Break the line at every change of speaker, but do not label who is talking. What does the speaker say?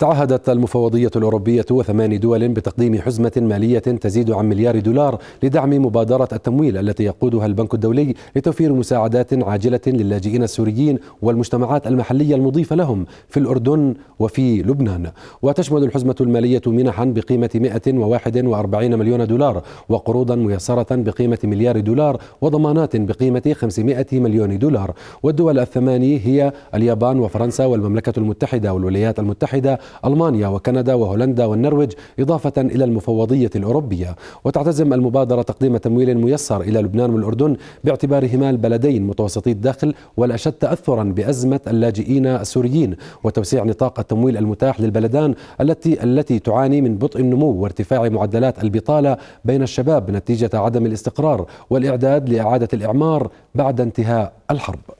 تعهدت المفوضية الأوروبية وثمان دول بتقديم حزمة مالية تزيد عن مليار دولار لدعم مبادرة التمويل التي يقودها البنك الدولي لتوفير مساعدات عاجلة للاجئين السوريين والمجتمعات المحلية المضيفة لهم في الأردن وفي لبنان وتشمل الحزمة المالية منحا بقيمة 141 مليون دولار وقروضا ميسرة بقيمة مليار دولار وضمانات بقيمة 500 مليون دولار والدول الثمانية هي اليابان وفرنسا والمملكة المتحدة والولايات المتحدة ألمانيا وكندا وهولندا والنرويج إضافة إلى المفوضية الأوروبية وتعتزم المبادرة تقديم تمويل ميسر إلى لبنان والأردن باعتبارهما البلدين متوسطي الدخل والأشد تأثرا بأزمة اللاجئين السوريين وتوسيع نطاق التمويل المتاح للبلدان التي التي تعاني من بطء النمو وارتفاع معدلات البطالة بين الشباب نتيجة عدم الاستقرار والإعداد لإعادة الإعمار بعد انتهاء الحرب